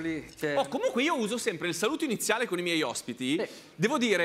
Carcioli. Oh, comunque io uso sempre il saluto iniziale con i miei ospiti. Sì. Devo dire,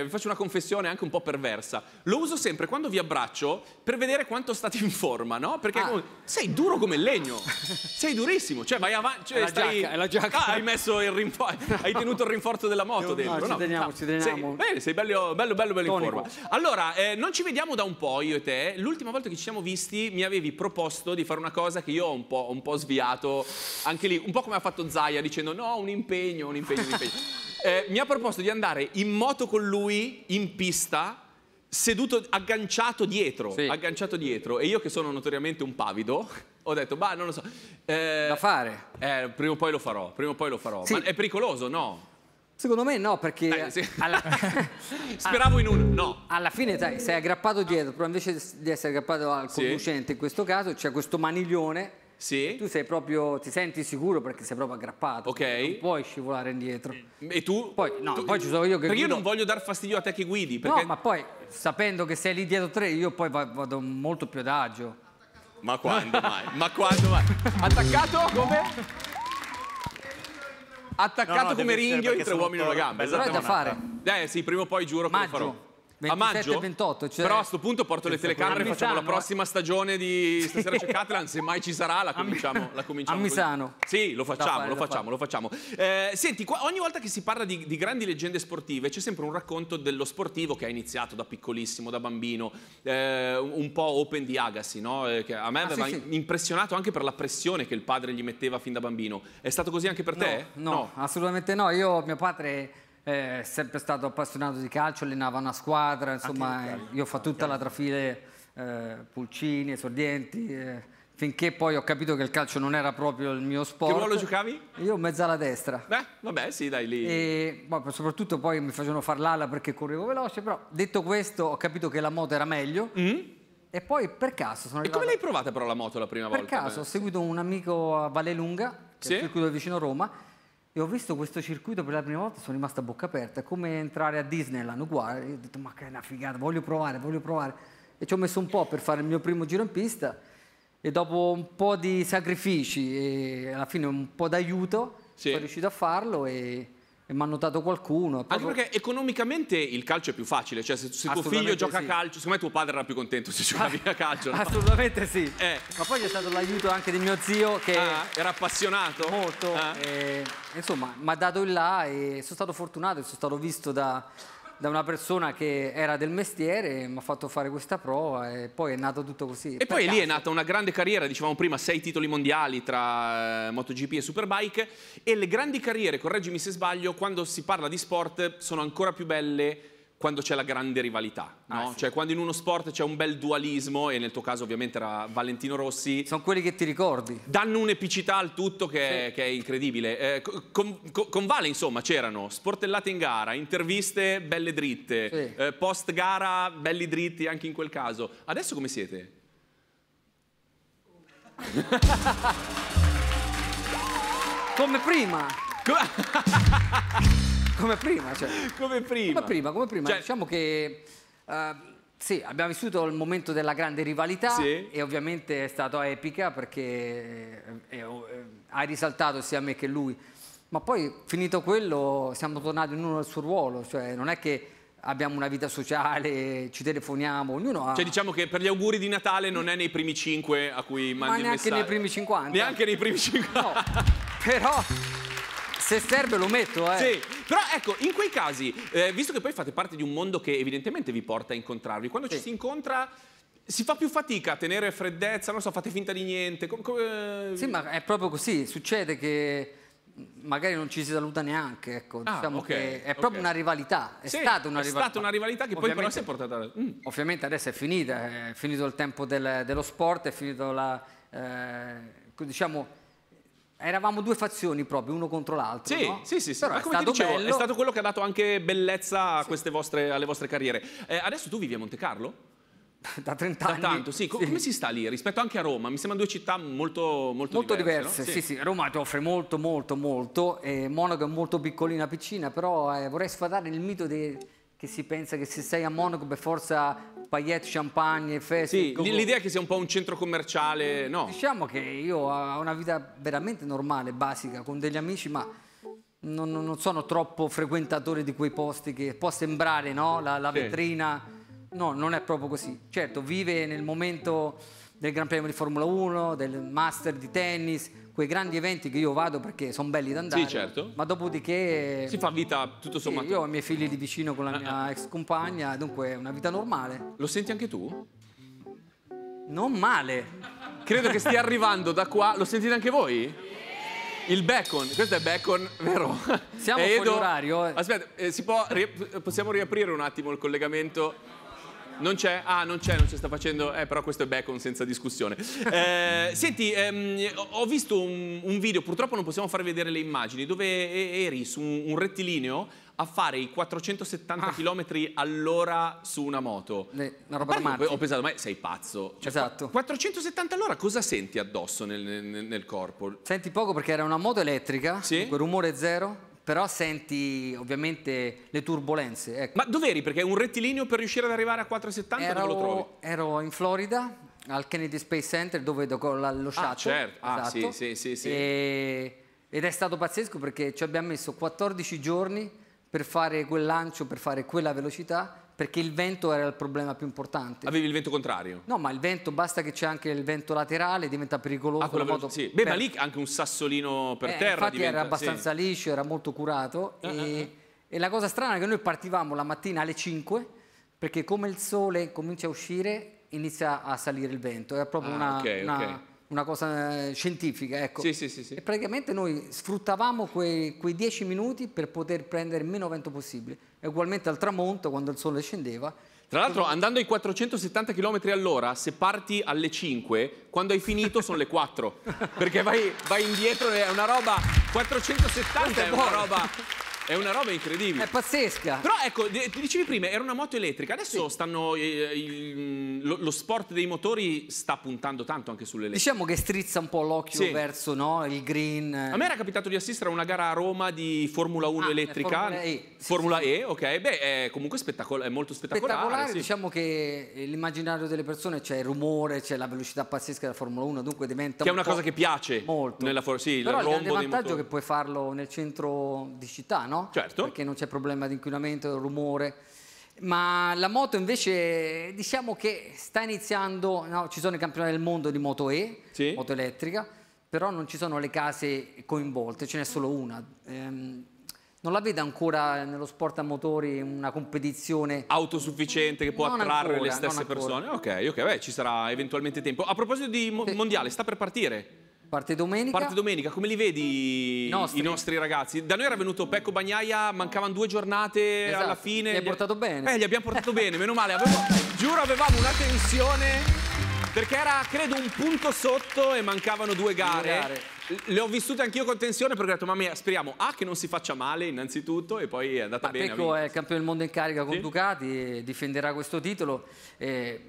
eh, faccio una confessione anche un po' perversa. Lo uso sempre quando vi abbraccio per vedere quanto state in forma, no? Perché ah. come, sei duro come il legno. sei durissimo. Cioè, vai avanti. Cioè, è, la stai... giacca, è la giacca. Ah, hai messo il rinforzo. No. Hai tenuto il rinforzo della moto Io, dentro. No, no. teniamo, ci ah, teniamo. Sei, bene, sei bello, bello, bello, bello in forma. Allora, eh, non ci vediamo da un po' io e te. L'ultima volta che ci siamo visti mi avevi proposto di fare una cosa che io ho un po', un po sviato. Anche lì, un po' come ha fatto Z Zaia dicendo no, un impegno, un impegno, un impegno. Eh, mi ha proposto di andare in moto con lui in pista seduto agganciato dietro, sì. agganciato dietro e io che sono notoriamente un pavido ho detto, ma non lo so. Eh, da fare. Eh, prima o poi lo farò, prima o poi lo farò. Sì. Ma è pericoloso, no? Secondo me no, perché... Eh, sì. alla... Speravo in un... no. Alla fine dai, sei aggrappato dietro, però invece di essere aggrappato al conducente, sì. in questo caso, c'è questo maniglione sì. Tu sei proprio, ti senti sicuro perché sei proprio aggrappato. Ok. Non puoi scivolare indietro. E tu? Poi, no, tu, poi ci sono io che Perché guido. io non voglio dar fastidio a te che guidi. Perché... No, ma poi sapendo che sei lì dietro tre, io poi vado molto più adagio. Ma quando mai? ma quando mai? Attaccato come? Attaccato no, no, come ringhio in tre uomini e una gamba. Esatto. da fare. Eh sì, prima o poi giuro Maggio. che lo farò. 27, a maggio 28, cioè... però a questo punto porto le telecamere e facciamo la eh. prossima stagione di stasera c'è Catalan se mai ci sarà la cominciamo, la cominciamo a Misano sì lo facciamo fare, lo, facciamo lo facciamo eh, senti qua, ogni volta che si parla di, di grandi leggende sportive c'è sempre un racconto dello sportivo che ha iniziato da piccolissimo da bambino eh, un po' open di Agassi no? eh, che a me ah, aveva sì, sì. impressionato anche per la pressione che il padre gli metteva fin da bambino è stato così anche per te? no, no, no. assolutamente no io mio padre è sempre stato appassionato di calcio, allenava una squadra, insomma io ho fatto tutta la trafile eh, Pulcini, Esordienti, eh, finché poi ho capito che il calcio non era proprio il mio sport. Che ruolo giocavi? Io mezza alla destra. Beh, vabbè, sì, dai lì. E, ma soprattutto poi mi facevano far l'ala perché correvo veloce, però detto questo ho capito che la moto era meglio. Mm. E poi per caso sono arrivato... E come l'hai provata però la moto la prima per volta? Per caso ho seguito un amico a Vallelunga, che sì? è un circuito vicino a Roma, e ho visto questo circuito per la prima volta, sono rimasto a bocca aperta, è come entrare a Disneyland, uguale, ho detto ma che è una figata, voglio provare, voglio provare, e ci ho messo un po' per fare il mio primo giro in pista, e dopo un po' di sacrifici e alla fine un po' d'aiuto sì. sono riuscito a farlo e e mi hanno dato qualcuno. Proprio... Anche perché economicamente il calcio è più facile, cioè se, se tuo figlio gioca a sì. calcio, secondo me tuo padre era più contento se giocavi ah, a calcio. No? Assolutamente sì, eh. ma poi c'è stato l'aiuto anche di mio zio che... Ah, era appassionato? Molto, ah. e, insomma mi ha dato il là e sono stato fortunato e sono stato visto da da una persona che era del mestiere, e mi ha fatto fare questa prova e poi è nato tutto così. E poi caso. lì è nata una grande carriera, dicevamo prima, sei titoli mondiali tra eh, MotoGP e Superbike e le grandi carriere, correggimi se sbaglio, quando si parla di sport sono ancora più belle quando c'è la grande rivalità, ah, sì. cioè quando in uno sport c'è un bel dualismo e nel tuo caso ovviamente era Valentino Rossi. Sono quelli che ti ricordi. Danno un'epicità al tutto che, sì. è, che è incredibile. Eh, con, con, con, Vale insomma c'erano sportellate in gara, interviste belle dritte, sì. eh, post gara belli dritti anche in quel caso. Adesso come siete? come prima. come prima, cioè. come prima. Come prima, come prima. Cioè... Diciamo che... Uh, sì, abbiamo vissuto il momento della grande rivalità sì. e ovviamente è stata epica perché eh, eh, hai risaltato sia me che lui. Ma poi finito quello siamo tornati ognuno al suo ruolo, cioè non è che abbiamo una vita sociale, ci telefoniamo, ognuno ha... Cioè diciamo che per gli auguri di Natale non è nei primi 5 a cui mandi Ma neanche nei primi 50. Neanche nei primi 50. No, però se serve lo metto, eh. Sì. Però ecco, in quei casi, eh, visto che poi fate parte di un mondo che evidentemente vi porta a incontrarvi, quando sì. ci si incontra si fa più fatica a tenere freddezza, non so, fate finta di niente. Com com eh, sì, ma è proprio così, succede che magari non ci si saluta neanche, ecco, ah, diciamo okay, è proprio okay. una rivalità, è sì, stata una è rivalità. È stata una rivalità che ovviamente, poi però si è portata... Mm. Ovviamente adesso è finita, è finito il tempo del, dello sport, è finito la... Eh, diciamo Eravamo due fazioni proprio, uno contro l'altro. Sì, no? sì, sì, sì. Però Ma come ti dicevo, bello. è stato quello che ha dato anche bellezza sì. vostre, alle vostre carriere. Eh, adesso tu vivi a Monte Carlo? da 30 anni. da Tanto, sì. Come sì. si sta lì rispetto anche a Roma? Mi sembrano due città molto, molto, molto diverse. diverse. No? Sì. sì. sì, Roma ti offre molto, molto, molto. Eh, Monaco è molto piccolina, piccina, però eh, vorrei sfatare il mito de... che si pensa che se sei a Monaco per forza paillette, champagne, feste. Sì, come... l'idea è che sia un po' un centro commerciale, no? Diciamo che io ho una vita veramente normale, basica, con degli amici, ma non, non sono troppo frequentatore di quei posti che può sembrare, no? La, la sì. vetrina. No, non è proprio così. Certo, vive nel momento del Gran Premio di Formula 1, del Master di tennis, quei grandi eventi che io vado perché sono belli da andare. Sì, certo. Ma dopodiché... Si fa vita tutto sommato. Sì, io ho i miei figli lì vicino con la ah, mia ah. ex compagna, dunque è una vita normale. Lo senti anche tu? Non male. Credo che stia arrivando da qua. Lo sentite anche voi? Il bacon, questo è bacon, vero? Siamo Edo... fuori orario. Eh. Aspetta, eh, può... possiamo riaprire un attimo il collegamento? Non c'è? Ah, non c'è, non si sta facendo... Eh, però questo è bacon senza discussione. Eh, senti, ehm, ho visto un, un, video, purtroppo non possiamo far vedere le immagini, dove eri su un, un rettilineo a fare i 470 ah. km all'ora su una moto. Le, una roba da ho, ho pensato, ma sei pazzo. Cioè, esatto. 470 all'ora cosa senti addosso nel, nel, nel, corpo? Senti poco perché era una moto elettrica, sì? rumore zero, però senti ovviamente le turbulenze. Ecco. Ma dove eri? Perché un rettilineo per riuscire ad arrivare a 4,70 ero, lo trovi? Ero in Florida, al Kennedy Space Center, dove vedo lo shuttle. Ah, certo. Ah, esatto. sì, sì, sì, e, ed è stato pazzesco perché ci abbiamo messo 14 giorni per fare quel lancio, per fare quella velocità perché il vento era il problema più importante. Avevi il vento contrario? No, ma il vento, basta che c'è anche il vento laterale, diventa pericoloso. Ah, moto, sì. Beh, per... ma lì anche un sassolino per eh, terra Infatti diventa... era abbastanza sì. liscio, era molto curato. Uh ah, -huh. Ah, e, ah. e, la cosa strana è che noi partivamo la mattina alle 5, perché come il sole comincia a uscire, inizia a salire il vento. Era proprio ah, una... Okay, una okay una cosa eh, scientifica, ecco. Sì, sì, sì, sì. E praticamente noi sfruttavamo quei, quei 10 minuti per poter prendere il meno vento possibile. E ugualmente al tramonto, quando il sole scendeva, tra l'altro andando ai 470 km all'ora, se parti alle 5, quando hai finito sono le 4, perché vai, vai indietro, è una roba, 470 è una roba è una roba incredibile. È pazzesca. Però ecco, ti dicevi prima, era una moto elettrica, adesso sì. stanno, eh, il, lo, lo, sport dei motori sta puntando tanto anche sulle elettriche. Diciamo che strizza un po' l'occhio sì. verso no, il green. A me era capitato di assistere a una gara a Roma di Formula 1 ah, elettrica. Formula E. Sì, Formula E, ok. Beh, è comunque spettacolare. è molto spettacolare. Spettacolare, diciamo che l'immaginario delle persone, c'è il rumore, c'è la velocità pazzesca della Formula 1, dunque diventa... Che un è una cosa che piace. Molto. Nella, sì, Però il vantaggio è che puoi farlo nel centro di città, no? no? Certo. Perché non c'è problema di inquinamento, di rumore. Ma la moto invece diciamo che sta iniziando, no, ci sono i campionati del mondo di moto E, sì. moto elettrica, però non ci sono le case coinvolte, ce n'è solo una. Ehm, non la vedo ancora nello sport a motori una competizione autosufficiente che può non attrarre ancora, le stesse persone. Ok, ok, beh, ci sarà eventualmente tempo. A proposito di mo mondiale, sta per partire Parte domenica. Parte domenica, come li vedi nostri. i nostri ragazzi? Da noi era venuto Pecco Bagnaia, mancavano due giornate esatto. alla fine. Li hai portato bene. Eh, li abbiamo portato bene, meno male. Avevo, giuro, avevamo una tensione perché era, credo, un punto sotto e mancavano due gare. Due gare. Le ho vissute anch'io con tensione perché ho detto, mamma mia, speriamo A, che non si faccia male innanzitutto e poi è andata Ma bene. Pecco è campione del mondo in carica con sì. Ducati, difenderà questo titolo. Eh,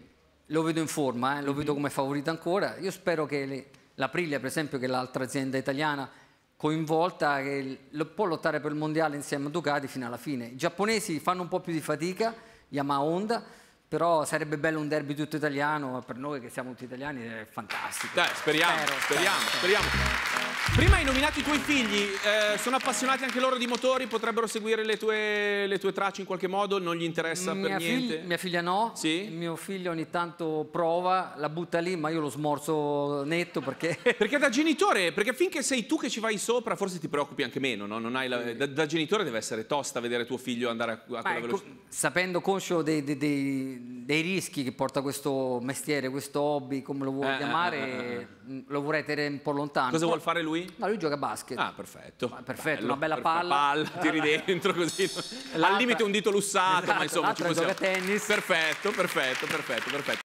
lo vedo in forma, eh, lo mm -hmm. vedo come favorito ancora. Io spero che... Le l'Aprilia per esempio che è l'altra azienda italiana coinvolta che può lottare per il mondiale insieme a Ducati fino alla fine. I giapponesi fanno un po' più di fatica, Yamaha Honda, però sarebbe bello un derby tutto italiano, per noi che siamo tutti italiani è fantastico. Dai, speriamo, spero, speriamo, spero. speriamo. Prima hai nominato i tuoi figli, eh, sono appassionati anche loro di motori, potrebbero seguire le tue, le tue tracce in qualche modo, non gli interessa mia per niente? Fig mia figlia no, sì? mio figlio ogni tanto prova, la butta lì, ma io lo smorzo netto perché... Perché da genitore, perché finché sei tu che ci vai sopra forse ti preoccupi anche meno, no? la... da, da, genitore deve essere tosta vedere tuo figlio andare a, a quella velocità. Ecco, velocità. Sapendo conscio dei, dei, dei, dei, rischi che porta questo mestiere, questo hobby, come lo vuoi eh, eh chiamare... Eh, eh, eh. Mm, lo vorrei tenere un po' lontano. Cosa vuol fare lui? Ma lui gioca a basket. Ah, perfetto. Ma perfetto, Bello, una bella palla. palla, tiri dentro così. Al limite un dito lussato, esatto, ma insomma ci possiamo... gioca a tennis. Perfetto, perfetto, perfetto, perfetto.